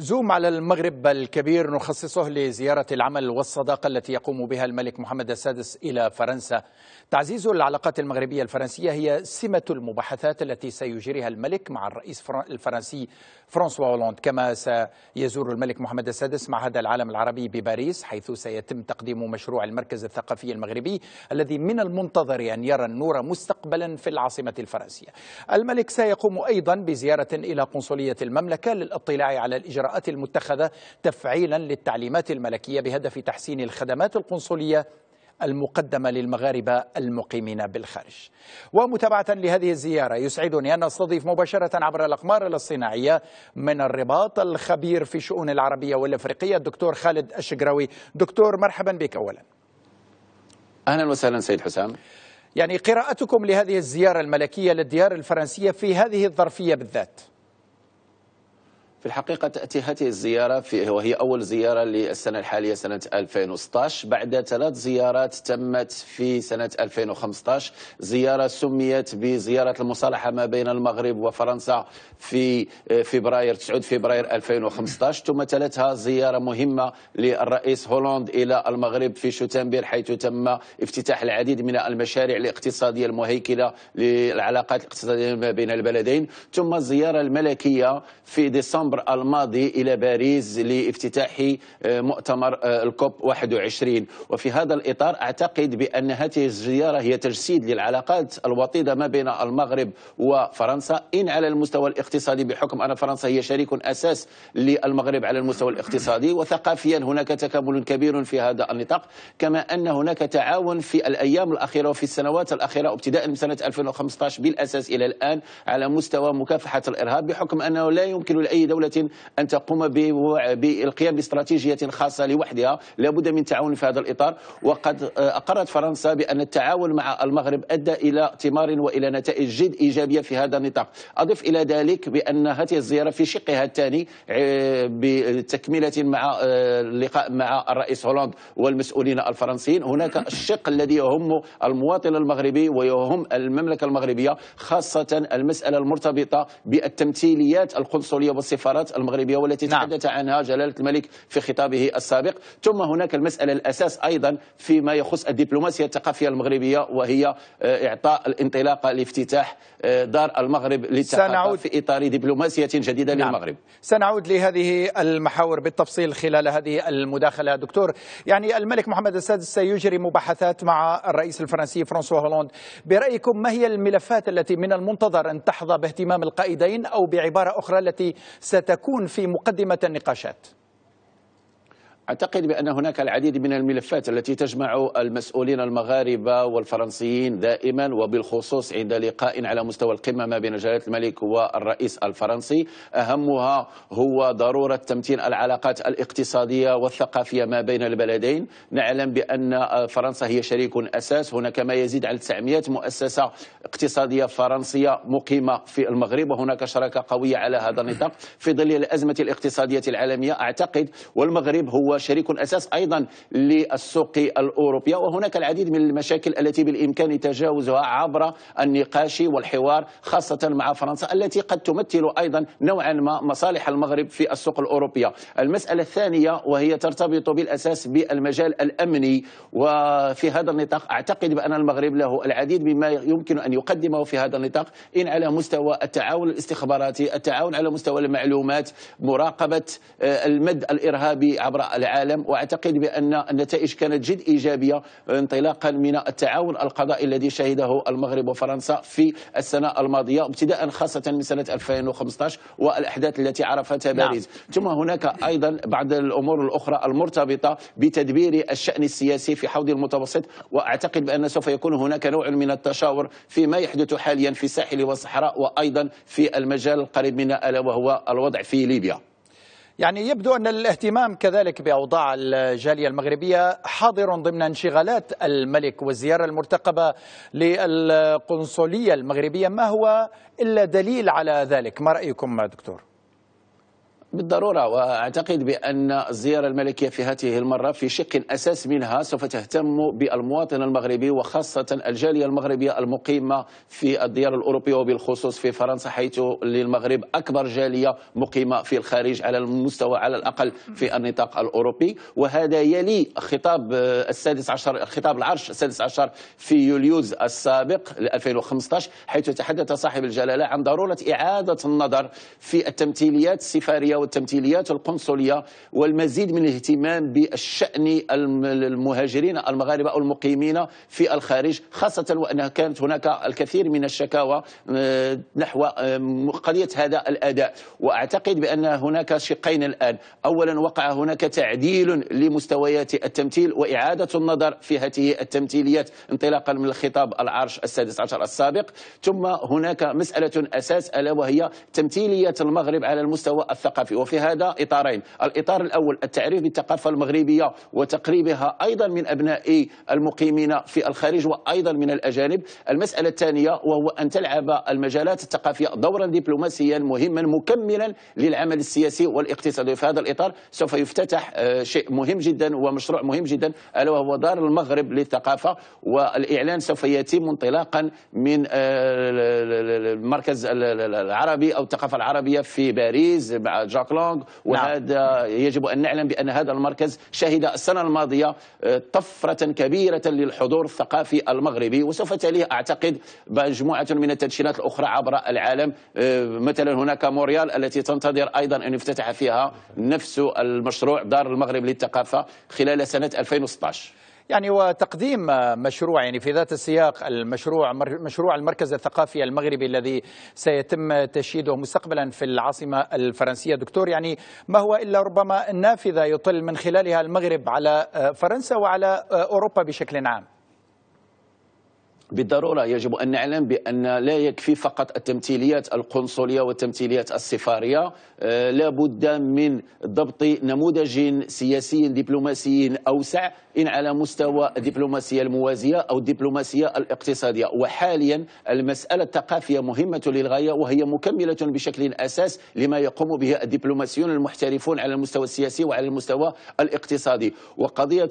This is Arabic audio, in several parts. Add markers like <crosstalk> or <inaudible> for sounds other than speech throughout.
زوم على المغرب الكبير نخصصه لزيارة العمل والصداقة التي يقوم بها الملك محمد السادس إلى فرنسا تعزيز العلاقات المغربية الفرنسية هي سمة المباحثات التي سيجريها الملك مع الرئيس الفرنسي فرانسوا هولند كما سيزور الملك محمد السادس معهد العالم العربي بباريس حيث سيتم تقديم مشروع المركز الثقافي المغربي الذي من المنتظر أن يرى النور مستقبلا في العاصمة الفرنسية الملك سيقوم أيضا بزيارة إلى قنصلية المملكة للاطلاع على الإجراءات الإجراءات المتخذة تفعيلا للتعليمات الملكية بهدف تحسين الخدمات القنصلية المقدمة للمغاربة المقيمين بالخارج ومتابعة لهذه الزيارة يسعدني أن أستضيف مباشرة عبر الأقمار الصناعية من الرباط الخبير في الشؤون العربية والأفريقية الدكتور خالد الشقراوي دكتور مرحبا بك أولا أهلا وسهلا سيد حسام يعني قراءتكم لهذه الزيارة الملكية للديار الفرنسية في هذه الظرفية بالذات في الحقيقة تأتي هذه الزيارة في وهي أول زيارة للسنة الحالية سنة 2016 بعد ثلاث زيارات تمت في سنة 2015 زيارة سميت بزيارة المصالحة ما بين المغرب وفرنسا في آه، فبراير 9 فبراير 2015 ثم تلتها زيارة مهمة للرئيس هولاند إلى المغرب في شتنبر حيث تم افتتاح العديد من المشاريع الاقتصادية المهيكلة للعلاقات الاقتصادية ما بين البلدين ثم الزيارة الملكية في ديسمبر ديسمبر الماضي إلى باريس لافتتاح آه، مؤتمر آه، الكوب 21 وفي هذا الإطار أعتقد بأن هذه الزيارة هي تجسيد للعلاقات الوطيدة ما بين المغرب وفرنسا إن على المستوى الاقتصادي بحكم أن فرنسا هي شريك أساس للمغرب على المستوى الاقتصادي وثقافيا هناك تكامل كبير في هذا النطاق كما أن هناك تعاون في الأيام الأخيرة وفي السنوات الأخيرة ابتداء من سنة 2015 بالأساس إلى الآن على مستوى مكافحة الإرهاب بحكم أنه لا يمكن لأي دولة دولة أن تقوم بالقيام باستراتيجية خاصة لوحدها لابد من تعاون في هذا الإطار وقد آه، أقرت فرنسا بأن التعاون مع المغرب أدى إلى ثمار وإلى نتائج جد إيجابية في هذا النطاق أضف إلى ذلك بأن هذه الزيارة في شقها الثاني آه، بتكملة مع اللقاء آه، مع الرئيس هولاند والمسؤولين الفرنسيين هناك <laughs> الشق الذي يهم المواطن المغربي ويهم المملكة المغربية خاصة المسألة المرتبطة بالتمثيليات القنصلية والسفارة السفارات المغربية والتي نعم. تحدث عنها جلالة الملك في خطابه السابق ثم هناك المسألة الأساس أيضا فيما يخص الدبلوماسية الثقافية المغربية وهي آه، إعطاء الانطلاقة لافتتاح آه، دار المغرب للثقافة سنعود في إطار دبلوماسية جديدة نعم. للمغرب سنعود لهذه المحاور بالتفصيل خلال هذه المداخلة دكتور يعني الملك محمد السادس سيجري مباحثات مع الرئيس الفرنسي فرانسوا هولوند برأيكم ما هي الملفات التي من المنتظر أن تحظى باهتمام القائدين أو بعبارة أخرى التي س ستكون في مقدمة النقاشات أعتقد بأن هناك العديد من الملفات التي تجمع المسؤولين المغاربة والفرنسيين دائما وبالخصوص عند لقاء على مستوى القمة ما بين جلالة الملك والرئيس الفرنسي أهمها هو ضرورة تمتين العلاقات الاقتصادية والثقافية ما بين البلدين نعلم بأن فرنسا هي شريك أساس هناك ما يزيد على 900 مؤسسة اقتصادية فرنسية مقيمة في المغرب وهناك شراكة قوية على هذا النطاق في ظل الأزمة الاقتصادية العالمية أعتقد والمغرب هو شريك أساس أيضا للسوق الأوروبية وهناك العديد من المشاكل التي بالإمكان تجاوزها عبر النقاش والحوار خاصة مع فرنسا التي قد تمثل أيضا نوعا ما مصالح المغرب في السوق الأوروبية المسألة الثانية وهي ترتبط بالأساس بالمجال الأمني وفي هذا النطاق أعتقد بأن المغرب له العديد مما يمكن أن يقدمه في هذا النطاق إن على مستوى التعاون الاستخباراتي التعاون على مستوى المعلومات مراقبة آه، المد الإرهابي عبر العالم واعتقد بان النتائج كانت جد ايجابيه انطلاقا من التعاون القضائي الذي شهده المغرب وفرنسا في السنه الماضيه ابتداء خاصه من سنه 2015 والاحداث التي عرفتها نعم. باريس نعم. ثم هناك ايضا بعض الامور الاخرى المرتبطه بتدبير الشان السياسي في حوض المتوسط واعتقد بان سوف يكون هناك نوع من التشاور فيما يحدث حاليا في الساحل والصحراء وايضا في المجال القريب منا الا وهو الوضع في ليبيا يعني يبدو أن الاهتمام كذلك بأوضاع الجالية المغربية حاضر ضمن انشغالات الملك والزيارة المرتقبة للقنصلية المغربية ما هو إلا دليل على ذلك ما رأيكم دكتور؟ بالضرورة وأعتقد بأن الزيارة الملكية في هذه المرة في شق أساس منها سوف تهتم بالمواطن المغربي وخاصة الجالية المغربية المقيمة في الديار الأوروبية وبالخصوص في فرنسا حيث للمغرب أكبر جالية مقيمة في الخارج على المستوى على الأقل في النطاق الأوروبي وهذا يلي خطاب السادس عشر خطاب العرش السادس عشر في يوليوز السابق 2015 حيث تحدث صاحب الجلالة عن ضرورة إعادة النظر في التمثيليات السفارية والتمثيليات القنصلية والمزيد من الاهتمام بالشأن المهاجرين المغاربة أو المقيمين في الخارج خاصة وأنها كانت هناك الكثير من الشكاوى آه، نحو آه، قضية هذا الأداء وأعتقد بأن هناك شقين الآن أولا وقع هناك تعديل لمستويات التمثيل وإعادة النظر في هذه التمثيليات انطلاقا من الخطاب العرش السادس عشر السابق ثم هناك مسألة أساس ألا وهي تمثيلية المغرب على المستوى الثقافي الثقافي وفي هذا إطارين الإطار الأول التعريف بالثقافة المغربية وتقريبها أيضا من أبناء المقيمين في الخارج وأيضا من الأجانب المسألة الثانية وهو أن تلعب المجالات الثقافية دورا دبلوماسيا مهما مكملا للعمل السياسي والاقتصادي في هذا الإطار سوف يفتتح آه، شيء مهم جدا ومشروع مهم جدا ألا وهو دار المغرب للثقافة والإعلان سوف يتم انطلاقا من آه، المركز العربي أو الثقافة العربية في باريس مع لونغ نعم. وهذا نعم. يجب أن نعلم بأن هذا المركز شهد السنة الماضية آه، طفرة كبيرة للحضور الثقافي المغربي وسوف تليه أعتقد مجموعة من التدشينات الأخرى عبر العالم آه، مثلا هناك موريال التي تنتظر أيضا أن يفتتح فيها نفس المشروع دار المغرب للثقافة خلال سنة 2016 يعني وتقديم مشروع يعني في ذات السياق المشروع مشروع المركز الثقافي المغربي الذي سيتم تشييده مستقبلا في العاصمة الفرنسية دكتور يعني ما هو إلا ربما النافذة يطل من خلالها المغرب على فرنسا وعلى أوروبا بشكل عام بالضروره يجب ان نعلم بان لا يكفي فقط التمثيليات القنصليه والتمثيليات السفاريه آه، لا بد من ضبط نموذج سياسي دبلوماسي اوسع ان على مستوى الدبلوماسيه الموازيه او الدبلوماسيه الاقتصاديه وحاليا المساله الثقافيه مهمه للغايه وهي مكمله بشكل اساس لما يقوم به الدبلوماسيون المحترفون على المستوى السياسي وعلى المستوى الاقتصادي وقضيه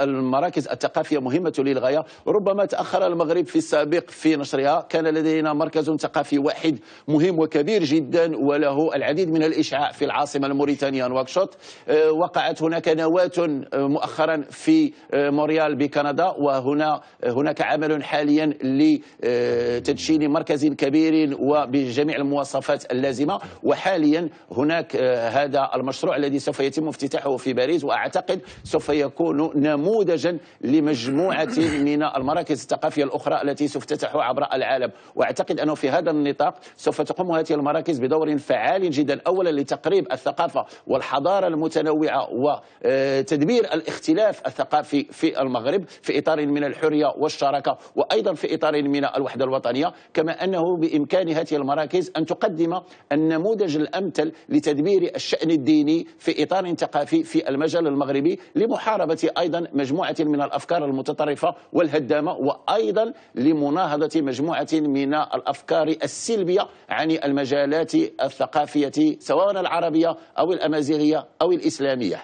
المراكز الثقافيه مهمه للغايه ربما تأخذ آخر المغرب في السابق في نشرها كان لدينا مركز ثقافي واحد مهم وكبير جدا وله العديد من الإشعاع في العاصمة الموريتانية نواكشوط آه، وقعت هناك نواة آه، مؤخرا في آه، موريال بكندا وهنا هناك عمل حاليا لتدشين مركز كبير وبجميع المواصفات اللازمة وحاليا هناك هذا المشروع الذي سوف يتم افتتاحه في باريس وأعتقد سوف يكون نموذجا لمجموعة من المراكز الثقافية الثقافية الأخرى التي سوف تفتتح عبر العالم وأعتقد أنه في هذا النطاق سوف تقوم هذه المراكز بدور فعال جدا أولا لتقريب الثقافة والحضارة المتنوعة وتدبير آه، الاختلاف الثقافي في المغرب في إطار من الحرية والشراكة وأيضا في إطار من الوحدة الوطنية كما أنه بإمكان هذه المراكز أن تقدم النموذج الأمثل لتدبير الشأن الديني في إطار ثقافي في المجال المغربي لمحاربة أيضا مجموعة من الأفكار المتطرفة والهدامة أيضا لمناهضة مجموعة من الأفكار السلبية عن المجالات الثقافية سواء العربية أو الأمازيغية أو الإسلامية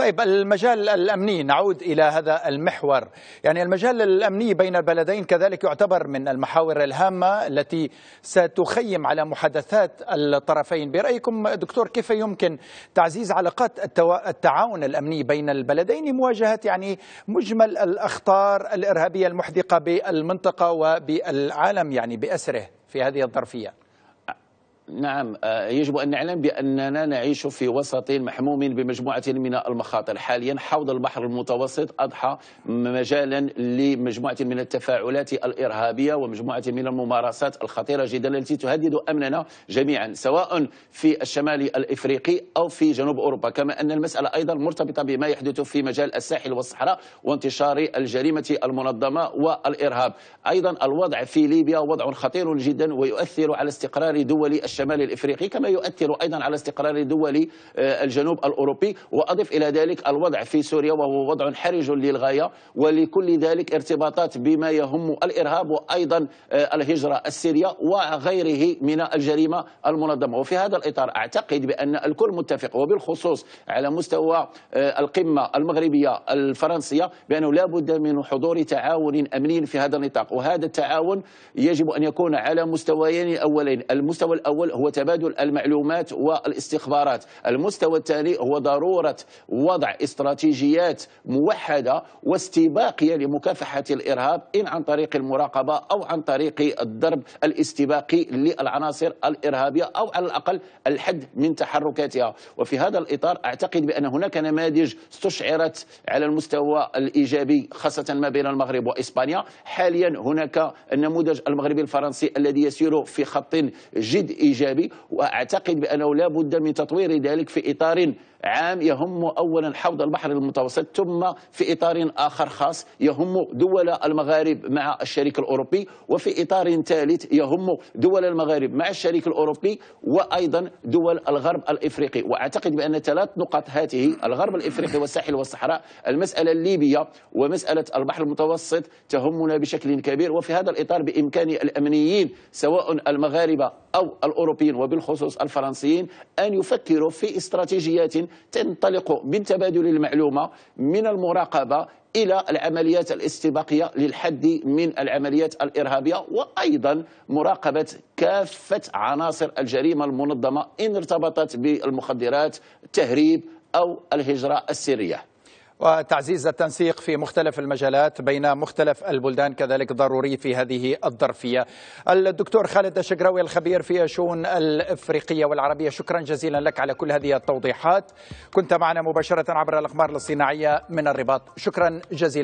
طيب المجال الأمني نعود إلى هذا المحور يعني المجال الأمني بين البلدين كذلك يعتبر من المحاور الهامة التي ستخيم على محادثات الطرفين برأيكم دكتور كيف يمكن تعزيز علاقات التعاون الأمني بين البلدين لمواجهة يعني مجمل الأخطار الإرهابية المحدقة بالمنطقة وبالعالم يعني بأسره في هذه الظرفية نعم آه، يجب أن نعلم بأننا نعيش في وسط محموم بمجموعة من المخاطر حاليا حوض البحر المتوسط أضحى مجالا لمجموعة من التفاعلات الإرهابية ومجموعة من الممارسات الخطيرة جدا التي تهدد أمننا جميعا سواء في الشمال الإفريقي أو في جنوب أوروبا كما أن المسألة أيضا مرتبطة بما يحدث في مجال الساحل والصحراء وانتشار الجريمة المنظمة والإرهاب أيضا الوضع في ليبيا وضع خطير جدا ويؤثر على استقرار دول الشمال الشمال الإفريقي كما يؤثر أيضا على استقرار دول آه، الجنوب الأوروبي وأضف إلى ذلك الوضع في سوريا وهو وضع حرج للغاية ولكل ذلك ارتباطات بما يهم الإرهاب وأيضا آه، الهجرة السرية وغيره من الجريمة المنظمة وفي هذا الإطار أعتقد بأن الكل متفق وبالخصوص على مستوى آه، القمة المغربية الفرنسية بأنه لا بد من حضور تعاون أمني في هذا النطاق وهذا التعاون يجب أن يكون على مستويين أولين المستوى الأول الأول هو تبادل المعلومات والاستخبارات المستوى التالي هو ضرورة وضع استراتيجيات موحدة واستباقية لمكافحة الإرهاب إن عن طريق المراقبة أو عن طريق الضرب الاستباقي للعناصر الإرهابية أو على الأقل الحد من تحركاتها وفي هذا الإطار أعتقد بأن هناك نماذج استشعرت على المستوى الإيجابي خاصة ما بين المغرب وإسبانيا حاليا هناك النموذج المغربي الفرنسي الذي يسير في خط جد ايجابي واعتقد بانه لا بد من تطوير ذلك في اطار عام يهم أولا حوض البحر المتوسط ثم في إطار آخر خاص يهم دول المغارب مع الشريك الأوروبي وفي إطار ثالث يهم دول المغارب مع الشريك الأوروبي وأيضا دول الغرب الإفريقي وأعتقد بأن ثلاث نقاط هذه الغرب الإفريقي والساحل والصحراء المسألة الليبية ومسألة البحر المتوسط تهمنا بشكل كبير وفي هذا الإطار بإمكان الأمنيين سواء المغاربة أو الأوروبيين وبالخصوص الفرنسيين أن يفكروا في استراتيجيات تنطلق من تبادل المعلومة من المراقبة إلى العمليات الاستباقية للحد من العمليات الإرهابية وأيضا مراقبة كافة عناصر الجريمة المنظمة إن ارتبطت بالمخدرات التهريب أو الهجرة السرية وتعزيز التنسيق في مختلف المجالات بين مختلف البلدان كذلك ضروري في هذه الظرفية الدكتور خالد الشقراوي الخبير في شؤون الإفريقية والعربية شكرا جزيلا لك على كل هذه التوضيحات كنت معنا مباشرة عبر الأقمار الصناعية من الرباط شكرا جزيلا